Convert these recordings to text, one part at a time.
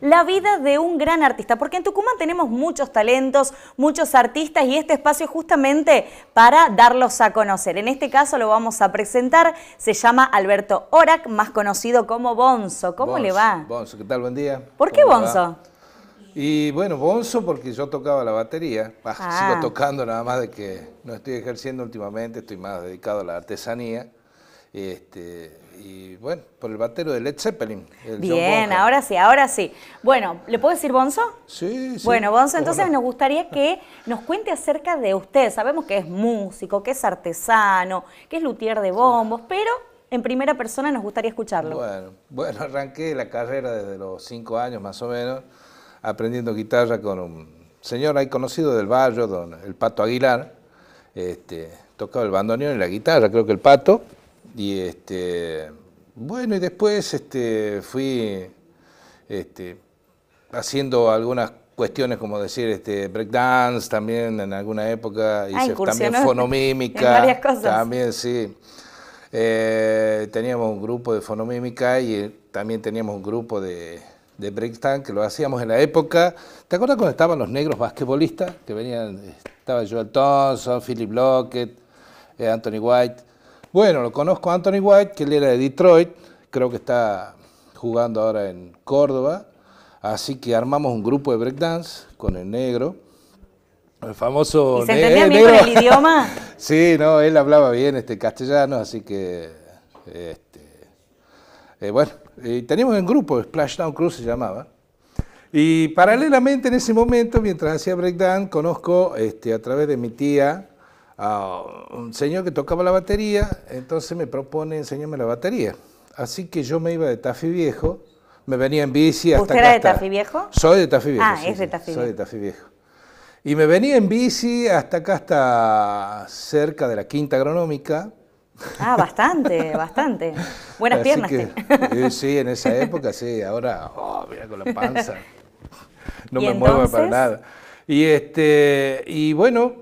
la vida de un gran artista, porque en Tucumán tenemos muchos talentos, muchos artistas y este espacio es justamente para darlos a conocer. En este caso lo vamos a presentar, se llama Alberto Orac, más conocido como Bonzo. ¿Cómo le va? Bonzo, ¿qué tal? Buen día. ¿Por qué Bonzo? Y bueno, Bonzo porque yo tocaba la batería, ah, ah. sigo tocando nada más de que no estoy ejerciendo últimamente, estoy más dedicado a la artesanía. Este, y bueno, por el batero de Led Zeppelin. Bien, ahora sí, ahora sí. Bueno, ¿le puedo decir Bonzo? Sí, sí. Bueno, Bonzo, entonces nos gustaría que nos cuente acerca de usted. Sabemos que es músico, que es artesano, que es luthier de bombos, pero en primera persona nos gustaría escucharlo. Bueno, bueno, arranqué la carrera desde los cinco años más o menos, aprendiendo guitarra con un señor ahí conocido del barrio, don el Pato Aguilar. Este, tocaba el bandoneón y la guitarra, creo que el Pato. Y este, bueno, y después este, fui este, haciendo algunas cuestiones como decir este breakdance también en alguna época hice ah, también fonomímica también sí eh, teníamos un grupo de fonomímica y eh, también teníamos un grupo de, de breakdance que lo hacíamos en la época te acuerdas cuando estaban los negros basquetbolistas que venían estaba Joel Thompson Philip Lockett eh, Anthony White bueno, lo conozco a Anthony White, que él era de Detroit, creo que está jugando ahora en Córdoba. Así que armamos un grupo de breakdance con el negro. El famoso. negro. ¿Se entendía bien el idioma? sí, no, él hablaba bien este castellano, así que. Este, eh, bueno, tenemos eh, teníamos el grupo, Splashdown Cruise se llamaba. Y paralelamente en ese momento, mientras hacía breakdance, conozco este, a través de mi tía, a un señor que tocaba la batería, entonces me propone enseñarme la batería. Así que yo me iba de Tafi Viejo, me venía en bici hasta ¿Usted era de Tafi Viejo? Soy de Tafi ah, Viejo. Ah, es de Tafi Viejo. Soy de Tafi Viejo. Y me venía en bici hasta acá, hasta cerca de la Quinta Agronómica. Ah, bastante, bastante. Buenas piernas. Que, eh, sí, en esa época sí, ahora, oh, mira con la panza. No me mueve para nada. Y, este, y bueno,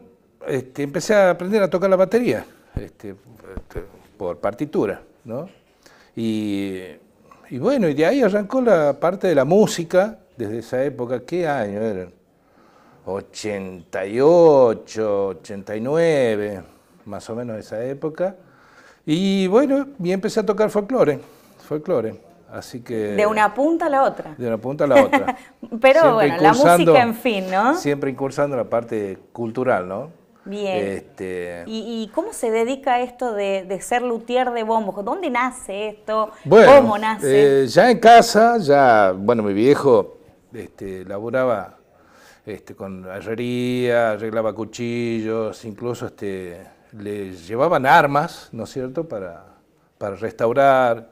eh, empecé a aprender a tocar la batería este, este, por partitura, ¿no? Y, bueno, y de ahí arrancó la parte de la música desde esa época. ¿Qué año eran? 88, 89, más o menos esa época. Y bueno, y empecé a tocar folclore, folclore. Así que... De una punta a la otra. De una punta a la otra. Pero bueno, la música en fin, ¿no? Siempre incursando la parte cultural, ¿no? Bien. Este, ¿Y, cómo se dedica esto de, ser luthier de bombos? ¿Dónde nace esto? ¿Cómo nace? Eh, ya en casa, ya, bueno, mi viejo este, laboraba este, con herrería, arreglaba cuchillos, incluso este, le llevaban armas, ¿no es cierto?, para, para restaurar.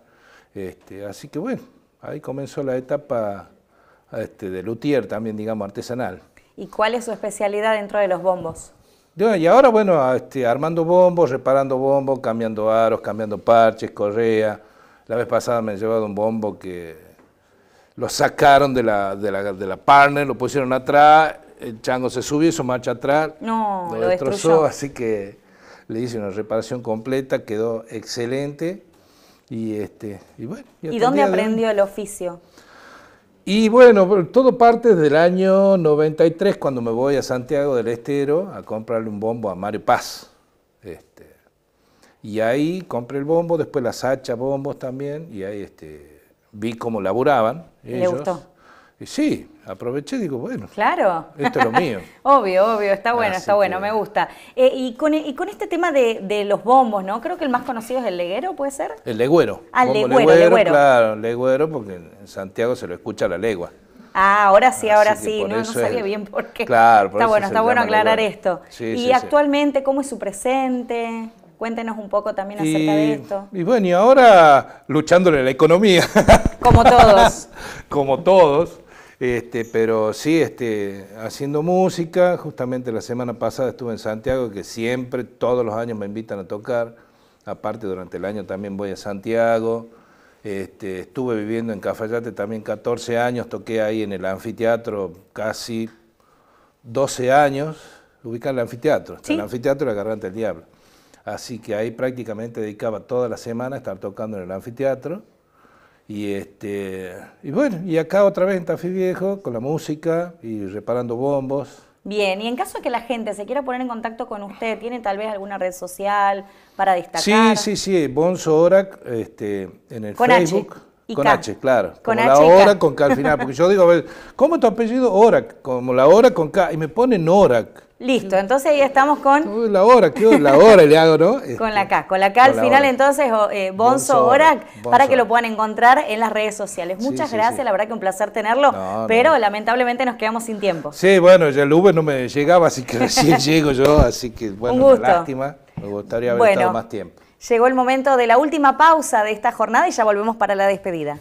Este, así que bueno, ahí comenzó la etapa este, de luthier también, digamos, artesanal. ¿Y cuál es su especialidad dentro de los bombos? Y ahora, bueno, este, armando bombos, reparando bombos, cambiando aros, cambiando parches, correa. La vez pasada me han llevado un bombo que lo sacaron de la, de la, de la partner, lo pusieron atrás, el chango se subió, se marcha atrás, no, lo, destrozó, así que le hice una reparación completa, quedó excelente. Y, este, y, bueno, ¿Y dónde aprendió el oficio? Y bueno, todo parte del año 93, cuando me voy a Santiago del Estero a comprarle un bombo a Mario Paz. Este, y ahí compré el bombo, después las hachas bombos también, y ahí este, vi cómo laburaban. Ellos. gustó? Y sí, aproveché y digo, bueno, claro. esto es lo mío. obvio, obvio, está bueno, está bueno, me gusta. Eh, e, y, con, este tema de, los bombos, ¿no? Creo que el más conocido es el leguero, ¿puede ser? El leguero. Ah, el legüero, Claro, leguero, porque en Santiago se lo escucha la legua. Ah, ahora sí, ahora sí, no, no sabía bien por qué. Claro, Está bueno, está bueno aclarar esto. y actualmente, ¿cómo es su presente? Cuéntenos un poco también acerca de esto. Y bueno, y ahora luchándole la economía. Como todos. Como todos. Este, pero sí, este, haciendo música, justamente la semana pasada estuve en Santiago, que siempre, todos los años me invitan a tocar, aparte durante el año también voy a Santiago, este, estuve viviendo en Cafayate también 14 años, toqué ahí en el anfiteatro casi 12 años, Ubicar el anfiteatro, el anfiteatro de la Garganta del Diablo. Así que ahí prácticamente dedicaba toda la semana a estar tocando en el anfiteatro y, este, y bueno, y acá otra vez en Tafí Viejo, con la música y reparando bombos. Bien, y en caso de que la gente se quiera poner en contacto con usted, ¿tiene tal vez alguna red social para destacar? Sí, sí, sí, Bonzo este, en el Facebook con H, claro. Con H la hora con K al final. Porque yo digo, a ver, ¿cómo tu apellido? Orac. Como la hora con K. Y me ponen Orac. Listo, entonces ahí estamos con... La hora, ¿qué La hora le hago, ¿no? Este, con la K, con la K al final entonces, eh, Bonzo, Orac, para que lo puedan encontrar en las redes sociales. Muchas gracias, la verdad que un placer tenerlo, pero lamentablemente nos quedamos sin tiempo. Sí, bueno, ya el V no me llegaba, así que recién llego yo, así que bueno, lástima, me gustaría haber estado más tiempo. Llegó el momento de la última pausa de esta jornada y ya volvemos para la despedida.